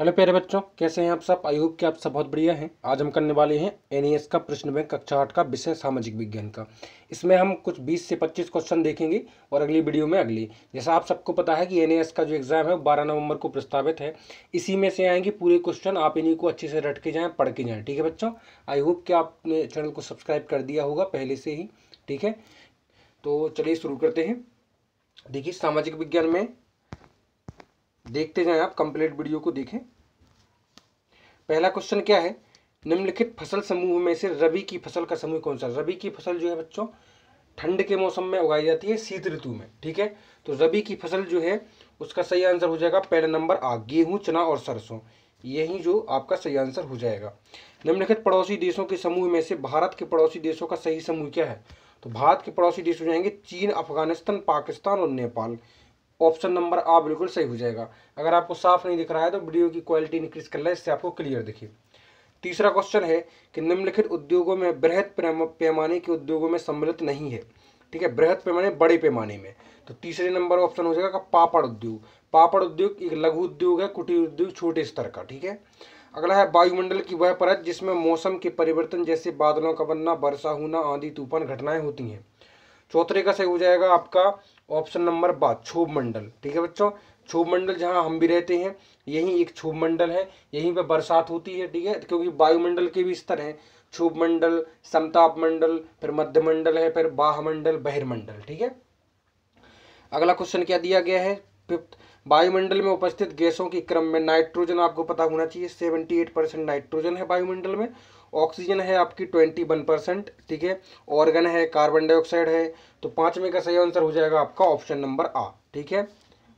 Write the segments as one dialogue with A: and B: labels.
A: hello प्यारे बच्चों कैसे हैं आप सब आई होप कि आप सब बहुत बढ़िया हैं आज हम करने वाले हैं एनईएस e का प्रश्न बैंक कक्षा आठ का विषय सामाजिक विज्ञान का इसमें हम कुछ 20 से 25 क्वेश्चन देखेंगे और अगली वीडियो में अगली जैसा आप सबको पता है कि एनईएस e का जो एग्ज़ाम है वो बारह नवंबर को प्रस्तावित है इसी में से आएंगे पूरे क्वेश्चन आप इन्हीं को अच्छे से रट के जाएँ पढ़ के जाएँ ठीक है बच्चों आई होप कि आपने चैनल को सब्सक्राइब कर दिया होगा पहले से ही ठीक है तो चलिए शुरू करते हैं देखिए सामाजिक विज्ञान में देखते जाएं आप कंप्लीट वीडियो को देखें पहला क्वेश्चन क्या है निम्नलिखित फसल समूह में से रबी की फसल का समूह कौन सा रबी की फसल जो है बच्चों ठंड के मौसम में उगाई जाती है शीत ऋतु में ठीक है तो रबी की फसल जो है उसका सही आंसर हो जाएगा पेड़ नंबर आ गेहूं चना और सरसों यही जो आपका सही आंसर हो जाएगा निम्नलिखित पड़ोसी देशों के समूह में से भारत के पड़ोसी देशों का सही समूह क्या है तो भारत के पड़ोसी देश हो जाएंगे चीन अफगानिस्तान पाकिस्तान और नेपाल ऑप्शन नंबर आ बिल्कुल सही हो जाएगा अगर आपको साफ नहीं दिख रहा है तो वीडियो की क्वालिटी इंक्रीज कर लें इससे आपको क्लियर दिखे तीसरा क्वेश्चन है कि निम्नलिखित उद्योगों में बृहद पैमाने के उद्योगों में सम्मिलित नहीं है ठीक है बृहद पैमाने बड़े पैमाने में तो तीसरे नंबर ऑप्शन हो जाएगा पापड़ उद्योग पापड़ उद्योग एक लघु उद्योग है कुटीर उद्योग छोटे स्तर का ठीक है अगला है वायुमंडल की वह परत जिसमें मौसम के परिवर्तन जैसे बादलों का बनना वर्षा होना आंधी तूफान घटनाएं होती हैं चौथे का सही हो जाएगा आपका ऑप्शन नंबर बात क्षोभ मंडल ठीक है बच्चों क्षोभ मंडल जहाँ हम भी रहते हैं यही एक क्षोभ मंडल है यहीं पर बरसात होती है ठीक है क्योंकि वायुमंडल के भी स्तर हैं क्षोभ मंडल समताप मंडल फिर मध्य मंडल है फिर बाह मंडल बहिर्मंडल ठीक है अगला क्वेश्चन क्या दिया गया है फिफ्थ वायुमंडल में उपस्थित गैसों के क्रम में नाइट्रोजन आपको पता होना चाहिए सेवेंटी एट परसेंट नाइट्रोजन है वायुमंडल में ऑक्सीजन है आपकी ट्वेंटी वन परसेंट ठीक है ऑर्गन है कार्बन डाइऑक्साइड है तो पाँचवें का सही आंसर हो जाएगा आपका ऑप्शन नंबर आ ठीक है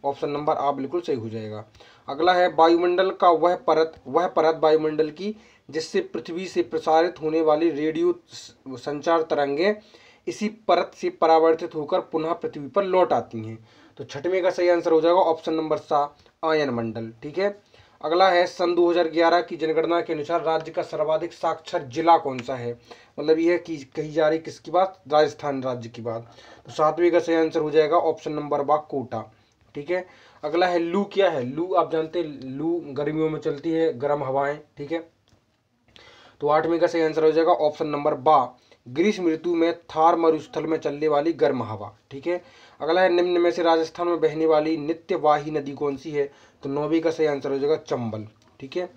A: ऑप्शन नंबर आ बिल्कुल सही हो जाएगा अगला है वायुमंडल का वह परत वह परत वायुमंडल की जिससे पृथ्वी से प्रसारित होने वाली रेडियो संचार तरंगे इसी परत से परावर्तित होकर पुनः पृथ्वी पर लौट आती हैं तो छठवें का सही आंसर हो जाएगा ऑप्शन नंबर सा आयन मंडल ठीक है अगला है सन 2011 की जनगणना के अनुसार राज्य का सर्वाधिक साक्षर जिला कौन सा है मतलब यह कि कही जा रही किसकी बात राजस्थान राज्य की बात तो सातवें का सही आंसर हो जाएगा ऑप्शन नंबर बा कोटा ठीक है अगला है लू क्या है लू आप जानते हैं लू गर्मियों में चलती है गर्म हवाएं ठीक है तो आठवीं का सही आंसर हो जाएगा ऑप्शन नंबर बा ग्रीष्म ऋतु में थार मरुस्थल में चलने वाली गर्म हवा ठीक है अगला है निम्न में से राजस्थान में बहने वाली नित्यवाही नदी कौन सी है तो नौवीं का सही आंसर हो जाएगा चंबल ठीक है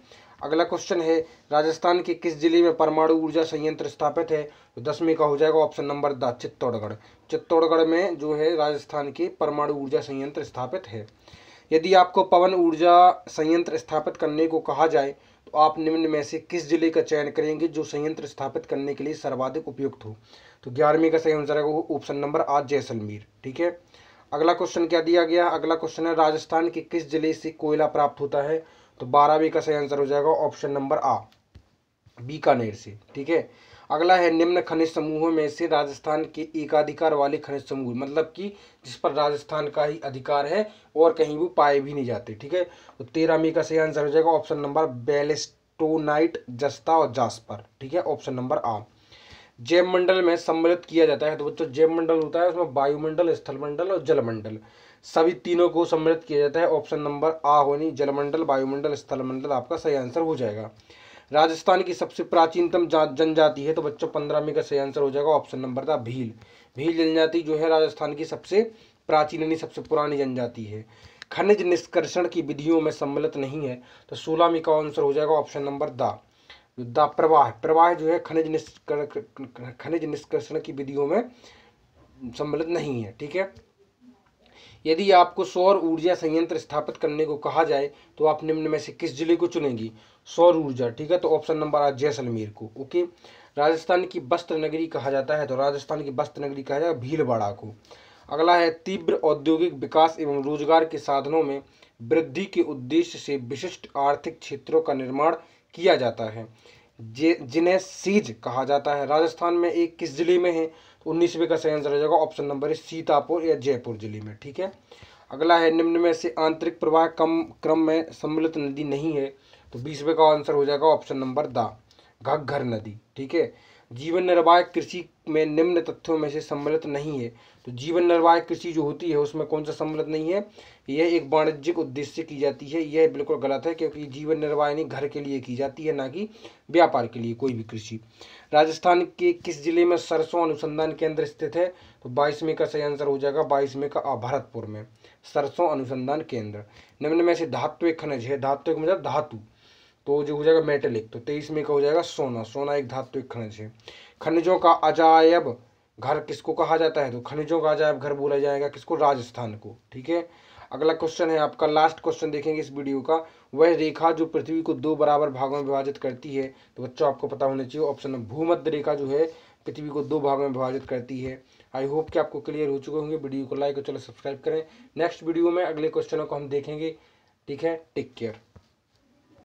A: अगला क्वेश्चन है राजस्थान के किस जिले में परमाणु ऊर्जा संयंत्र स्थापित है तो दसवीं का हो जाएगा ऑप्शन नंबर द चित्तौड़गढ़ चित्तौड़गढ़ में जो है राजस्थान के परमाणु ऊर्जा संयंत्र स्थापित है यदि आपको पवन ऊर्जा संयंत्र स्थापित करने को कहा जाए तो आप निम्न में से किस जिले का चयन करेंगे जो संयंत्र स्थापित करने के लिए सर्वाधिक उपयुक्त हो तो ग्यारहवीं का सही आंसर है ऑप्शन नंबर आज जैसलमेर ठीक है अगला क्वेश्चन क्या दिया गया अगला क्वेश्चन है राजस्थान के किस जिले से कोयला प्राप्त होता है तो बारहवीं का सही आंसर हो जाएगा ऑप्शन नंबर आ बीकानेर से ठीक है अगला है निम्न खनिज समूहों में से राजस्थान के एकाधिकार वाले खनिज समूह मतलब कि जिस पर राजस्थान का ही अधिकार है और कहीं वो पाए भी नहीं जाते ठीक है तो तेरह में का सही आंसर हो जाएगा ऑप्शन नंबर बेलेस्टोनाइट जस्ता और जास्पर ठीक है ऑप्शन नंबर आ जैव मंडल में सम्मिलित किया जाता है तो बच्चों जैव मंडल होता है उसमें वायुमंडल स्थलमंडल और जलमंडल सभी तीनों को सम्मिलित किया जाता है ऑप्शन नंबर आ होनी जलमंडल वायुमंडल स्थलमंडल आपका सही आंसर हो जाएगा राजस्थान की सबसे प्राचीनतम जनजाति है तो बच्चों पंद्रह में का सही आंसर हो जाएगा ऑप्शन नंबर था भील भील जनजाति जो है राजस्थान की सबसे प्राचीन यानी सबसे पुरानी जनजाति है खनिज निष्कर्षण की विधियों में सम्मिलित नहीं है तो सोलह में का आंसर हो जाएगा ऑप्शन नंबर दा द प्रवाह प्रवाह जो है खनिज निष्कर खनिज निष्कर्षण की विधियों में सम्मिलित नहीं है ठीक है यदि आपको सौर ऊर्जा संयंत्र स्थापित करने को कहा जाए तो आप निम्न में से किस जिले को चुनेंगी सौर ऊर्जा ठीक है तो ऑप्शन नंबर आ जैसलमेर को ओके राजस्थान की वस्त्र नगरी कहा जाता है तो राजस्थान की वस्त्र नगरी कहा जाएगा भीलवाड़ा को अगला है तीव्र औद्योगिक विकास एवं रोजगार के साधनों में वृद्धि के उद्देश्य से विशिष्ट आर्थिक क्षेत्रों का निर्माण किया जाता है जिन्हें सीज कहा जाता है राजस्थान में एक किस जिले में है तो उन्नीसवें का सही आंसर हो जाएगा ऑप्शन नंबर है सीतापुर या जयपुर जिले में ठीक है अगला है निम्न में से आंतरिक प्रवाह कम क्रम में सम्मिलित नदी नहीं है तो बीसवें का आंसर हो जाएगा ऑप्शन नंबर दा घग्घर नदी ठीक है जीवन निर्वाह कृषि में निम्न तथ्यों में से सम्मिलित नहीं है तो जीवन निर्वाह कृषि जो होती है उसमें कौन सा सम्मिलित नहीं है यह एक वाणिज्यिक उद्देश्य की जाती है यह बिल्कुल गलत है क्योंकि जीवन निर्वाह यानी घर के लिए की जाती है ना कि व्यापार के लिए कोई भी कृषि राजस्थान के किस जिले में सरसों अनुसंधान केंद्र स्थित है तो बाईसवें का सही आंसर हो जाएगा बाईसवें का भरतपुर में सरसों अनुसंधान केंद्र निम्न में से धात्विक खनिज है धात्विक मतलब धातु तो जो हो जाएगा मेटेलिक तो तेईस में का हो जाएगा सोना सोना एक धातु एक खनिज है खनिजों का अजायब घर किसको कहा जाता है तो खनिजों का अजायब घर बोला जाएगा किसको राजस्थान को ठीक है अगला क्वेश्चन है आपका लास्ट क्वेश्चन देखेंगे इस वीडियो का वह रेखा जो पृथ्वी को दो बराबर भागों में विभाजित करती है तो बच्चों आपको पता होना चाहिए ऑप्शन भूमध्य रेखा जो है पृथ्वी को दो भागों में विभाजित करती है आई होप कि आपको क्लियर हो चुके होंगे वीडियो को लाइक और चलो सब्सक्राइब करें नेक्स्ट वीडियो में अगले क्वेश्चनों को हम देखेंगे ठीक है टेक केयर